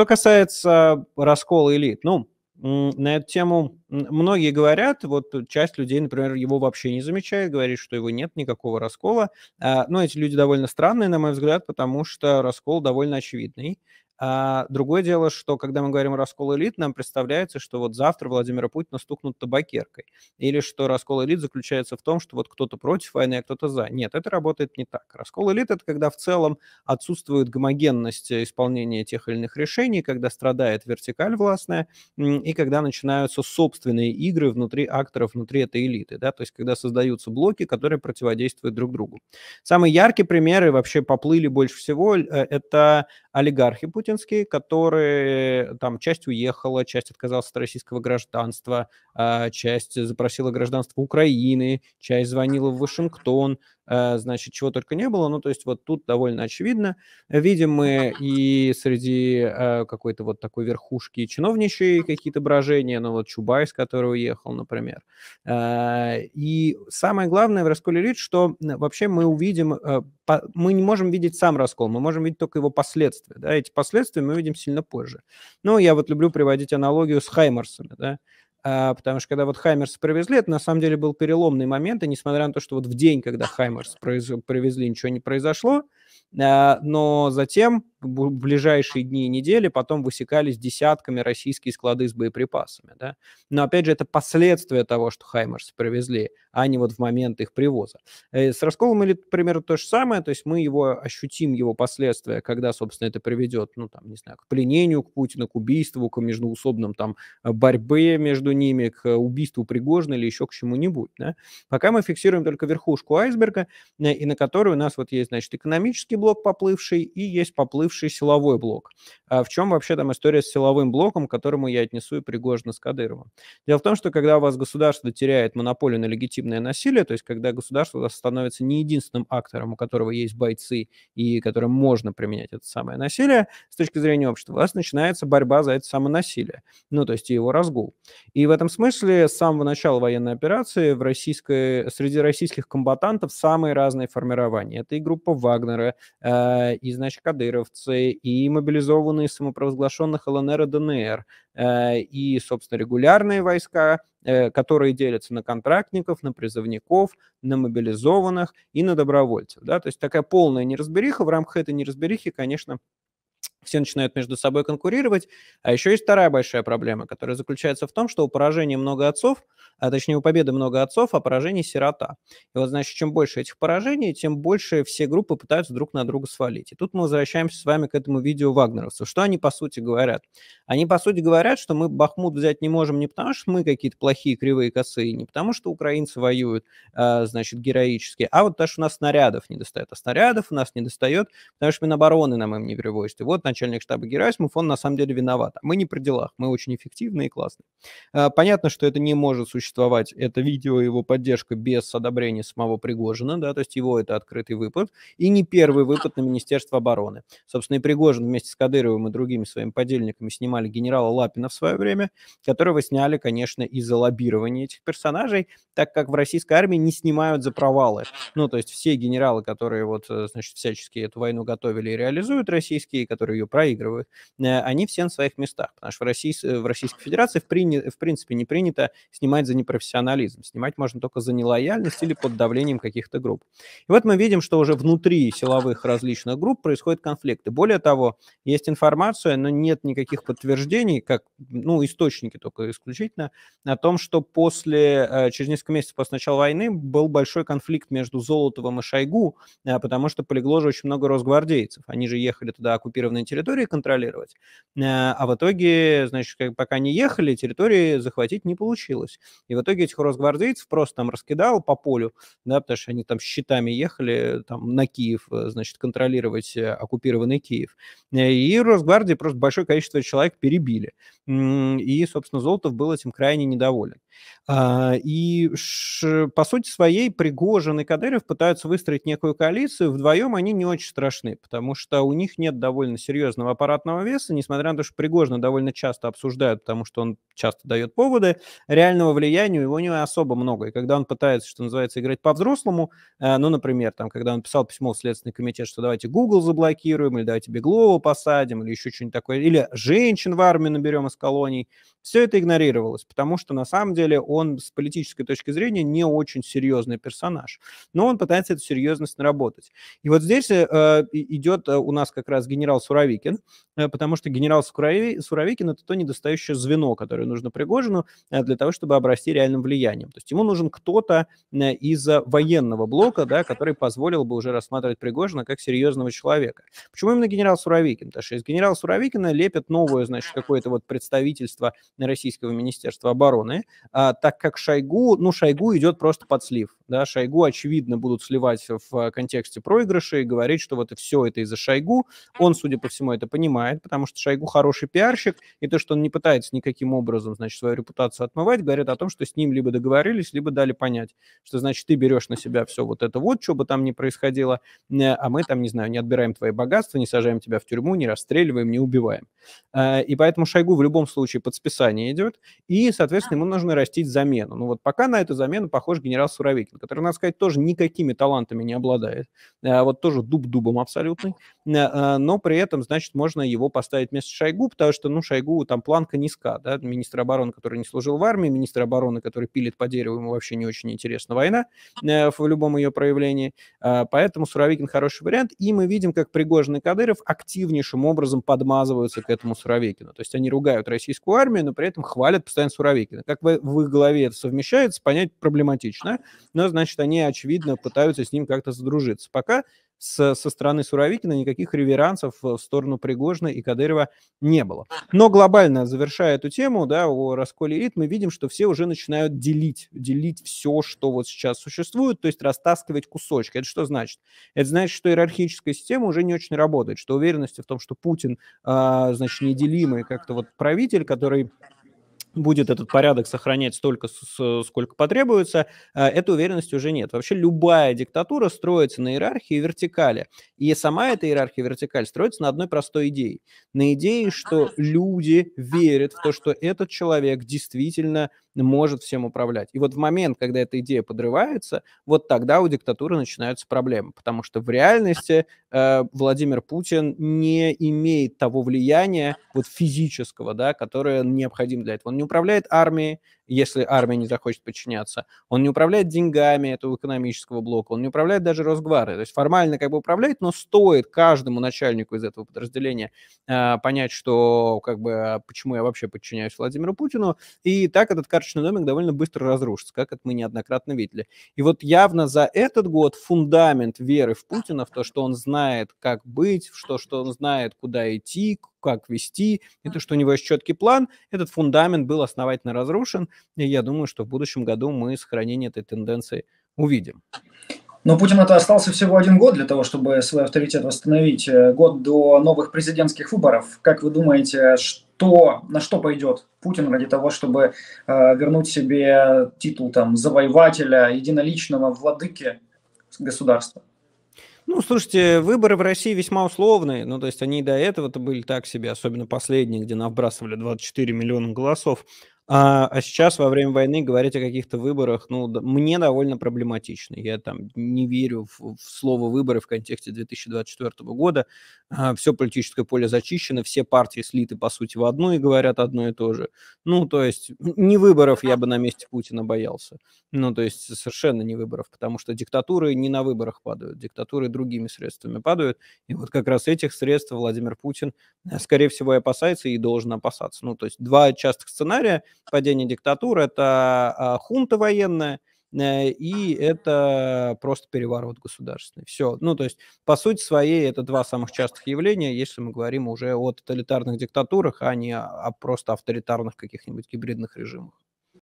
Что касается раскола элит, ну, на эту тему многие говорят, вот часть людей, например, его вообще не замечает, говорит, что его нет никакого раскола. А, Но ну, эти люди довольно странные, на мой взгляд, потому что раскол довольно очевидный. А другое дело, что когда мы говорим раскол элит, нам представляется, что вот завтра Владимира Путина стукнут табакеркой. Или что раскол элит заключается в том, что вот кто-то против войны, а кто-то за. Нет, это работает не так. Раскол элит – это когда в целом отсутствует гомогенность э, исполнения тех или иных решений, когда страдает вертикаль властная, и когда начинаются собственные игры внутри акторов, внутри этой элиты. Да? То есть когда создаются блоки, которые противодействуют друг другу. Самые яркие примеры вообще поплыли больше всего э, – это олигархи Путина, путинские, которые там часть уехала, часть отказалась от российского гражданства, а, часть запросила гражданство Украины, часть звонила в Вашингтон, Э, значит, чего только не было. Ну, то есть вот тут довольно очевидно. Видим мы и среди э, какой-то вот такой верхушки чиновничьей какие-то брожения, ну, вот Чубайс, который уехал, например. Э, и самое главное в расколе лиц, что вообще мы увидим, мы не можем видеть сам раскол, мы можем видеть только его последствия. Да? Эти последствия мы видим сильно позже. Ну, я вот люблю приводить аналогию с Хаймарсами, да, а, потому что когда вот Хаймерс привезли, это на самом деле был переломный момент, и несмотря на то, что вот в день, когда Хаймерс привезли, ничего не произошло, а, но затем ближайшие дни и недели потом высекались десятками российские склады с боеприпасами. Да? Но опять же, это последствия того, что Хаймерс привезли, а не вот в момент их привоза. Э, с расколом или, например, то же самое, то есть мы его ощутим, его последствия, когда, собственно, это приведет, ну, там, не знаю, к пленению к Путина, к убийству, к междуусобным там борьбе между ними, к убийству Пригожина или еще к чему-нибудь. Да? Пока мы фиксируем только верхушку айсберга, э, и на которой у нас вот есть, значит, экономический блок поплывший и есть поплыв бывший силовой блок. А в чем вообще там история с силовым блоком, которому я отнесу и Пригожина с Кадыровым? Дело в том, что когда у вас государство теряет монополию на легитимное насилие, то есть когда государство становится не единственным актором, у которого есть бойцы и которым можно применять это самое насилие, с точки зрения общества, у вас начинается борьба за это самое насилие, ну, то есть и его разгул. И в этом смысле с самого начала военной операции в российской, среди российских комбатантов самые разные формирования. Это и группа Вагнера, э, и, значит, кадыровцы, Турции, и мобилизованные самопровозглашенных ЛНР и ДНР, э, и, собственно, регулярные войска, э, которые делятся на контрактников, на призывников, на мобилизованных и на добровольцев. Да? То есть такая полная неразбериха. В рамках этой неразберихи, конечно, все начинают между собой конкурировать. А еще есть вторая большая проблема, которая заключается в том, что у поражения много отцов, а точнее у победы много отцов, а поражение сирота. И вот, значит, чем больше этих поражений, тем больше все группы пытаются друг на друга свалить. И тут мы возвращаемся с вами к этому видео вагнеровцев. Что они, по сути, говорят? Они, по сути, говорят, что мы Бахмут взять не можем не потому, что мы какие-то плохие, кривые, косые, не потому, что украинцы воюют, а, значит, героически, а вот потому, что у нас снарядов не достает. А снарядов у нас не достает, потому что Минобороны нам им не привозят. И вот, начальник штаба Герасимов, он на самом деле виноват. Мы не при делах, мы очень эффективны и классны. Э, понятно, что это не может существовать, это видео, его поддержка без одобрения самого Пригожина, да, то есть его это открытый выпад, и не первый выпад на Министерство обороны. Собственно, и Пригожин вместе с Кадыровым и другими своими подельниками снимали генерала Лапина в свое время, которого сняли, конечно, из-за лоббирования этих персонажей, так как в российской армии не снимают за провалы. Ну, то есть все генералы, которые вот, э, значит, всячески эту войну готовили и реализуют российские, которые интервью проигрывают, э, они все на своих местах, потому что в, России, э, в Российской Федерации в, прини, в принципе не принято снимать за непрофессионализм, снимать можно только за нелояльность или под давлением каких-то групп. И вот мы видим, что уже внутри силовых различных групп происходят конфликты. Более того, есть информация, но нет никаких подтверждений, как, ну, источники только исключительно, о том, что после, э, через несколько месяцев после начала войны был большой конфликт между Золотовым и Шойгу, потому что полегло же очень много росгвардейцев. Они же ехали туда оккупированные территории контролировать. Э, а в итоге, значит, как, пока не ехали, территории захватить не получилось. И в итоге этих росгвардейцев просто там раскидал по полю, да, потому что они там щитами ехали там на Киев, э, значит, контролировать э, оккупированный Киев. И Росгвардии просто большое количество человек перебили. И, собственно, Золотов был этим крайне недоволен. А, и по сути своей Пригожин и Кадыров пытаются выстроить некую коалицию. Вдвоем они не очень страшны, потому что у них нет довольно серьезных серьезного аппаратного веса, несмотря на то, что Пригожина довольно часто обсуждают, потому что он часто дает поводы, реального влияния у него не особо много. И когда он пытается, что называется, играть по-взрослому, э, ну, например, там, когда он писал письмо в Следственный комитет, что давайте Google заблокируем, или давайте Беглова посадим, или еще что-нибудь такое, или женщин в армию наберем из колоний, все это игнорировалось, потому что на самом деле он с политической точки зрения не очень серьезный персонаж, но он пытается эту серьезность наработать. И вот здесь э, э идет э, у нас как раз генерал Суровикин, э, потому что генерал Суровикин это то недостающее звено, которое нужно Пригожину э, для того, чтобы обрасти реальным влиянием. То есть ему нужен кто-то э, из э, военного блока, да, который позволил бы уже рассматривать Пригожина как серьезного человека. Почему именно генерал Суровикин? Потому что из генерала Суровикина лепят новое, значит, какое-то вот представительство российского Министерства обороны, а, так как Шойгу, ну, Шойгу идет просто под слив. Да, Шойгу, очевидно, будут сливать в э, контексте проигрыша и говорить, что вот все это из-за Шойгу. Он, судя по всему, это понимает, потому что Шойгу хороший пиарщик, и то, что он не пытается никаким образом, значит, свою репутацию отмывать, говорит о том, что с ним либо договорились, либо дали понять, что, значит, ты берешь на себя все вот это вот, что бы там ни происходило, э, а мы там, не знаю, не отбираем твои богатства, не сажаем тебя в тюрьму, не расстреливаем, не убиваем. Э, и поэтому Шойгу в любом случае подсписать не идет, и, соответственно, ему нужно растить замену. Ну вот пока на эту замену похож генерал Суровикин, который, надо сказать, тоже никакими талантами не обладает. А, вот тоже дуб дубом абсолютный. А, но при этом, значит, можно его поставить вместо Шойгу, потому что, ну, Шойгу там планка низка, да, министр обороны, который не служил в армии, министр обороны, который пилит по дереву, ему вообще не очень интересна война э, в любом ее проявлении. А, поэтому Суровикин хороший вариант, и мы видим, как Пригожин и Кадыров активнейшим образом подмазываются к этому Суровикину. То есть они ругают российскую армию, но при этом хвалят постоянно Суровикина. Как в их голове это совмещается, понять проблематично, но, значит, они, очевидно, пытаются с ним как-то задружиться. Пока со стороны Суровикина никаких реверансов в сторону Пригожина и Кадырова не было. Но глобально, завершая эту тему, да, о расколе элит, мы видим, что все уже начинают делить, делить все, что вот сейчас существует, то есть растаскивать кусочки. Это что значит? Это значит, что иерархическая система уже не очень работает, что уверенности в том, что Путин, а, значит, неделимый как-то вот правитель, который будет этот порядок сохранять столько, сколько потребуется, а, этой уверенности уже нет. Вообще любая диктатура строится на иерархии и вертикали. И сама эта иерархия и вертикаль строится на одной простой идее. На идее, что люди верят в то, что этот человек действительно может всем управлять. И вот в момент, когда эта идея подрывается, вот тогда у диктатуры начинаются проблемы, потому что в реальности э, Владимир Путин не имеет того влияния вот физического, да, которое необходимо для этого. Он не управляет армией, если армия не захочет подчиняться. Он не управляет деньгами этого экономического блока, он не управляет даже Росгвардией. То есть формально как бы управляет, но стоит каждому начальнику из этого подразделения э, понять, что как бы а, почему я вообще подчиняюсь Владимиру Путину, и так этот карточный домик довольно быстро разрушится, как это мы неоднократно видели. И вот явно за этот год фундамент веры в Путина, в то, что он знает, как быть, что, что он знает, куда идти, как вести, это что у него есть четкий план, этот фундамент был основательно разрушен, и я думаю, что в будущем году мы сохранение этой тенденции увидим. Но Путин это остался всего один год для того, чтобы свой авторитет восстановить. Э, год до новых президентских выборов. Как вы думаете, что, на что пойдет Путин ради того, чтобы э, вернуть себе титул там, завоевателя, единоличного владыки государства? Ну, слушайте, выборы в России весьма условные. Ну, то есть они до этого-то были так себе, особенно последние, где навбрасывали 24 миллиона голосов. А, а сейчас во время войны говорить о каких-то выборах, ну, мне довольно проблематично. Я там не верю в, в слово выборы в контексте 2024 года. А, все политическое поле зачищено, все партии слиты, по сути, в одну и говорят одно и то же. Ну, то есть не выборов я бы на месте Путина боялся. Ну, то есть совершенно не выборов, потому что диктатуры не на выборах падают, диктатуры другими средствами падают. И вот как раз этих средств Владимир Путин, э, скорее всего, и опасается и должен опасаться. Ну, то есть два частых сценария – падение диктатуры, это а, хунта военная, э, и это просто переворот государственный. Все. Ну, то есть, по сути своей, это два самых частых явления, если мы говорим уже о тоталитарных диктатурах, а не о а просто авторитарных каких-нибудь гибридных режимах.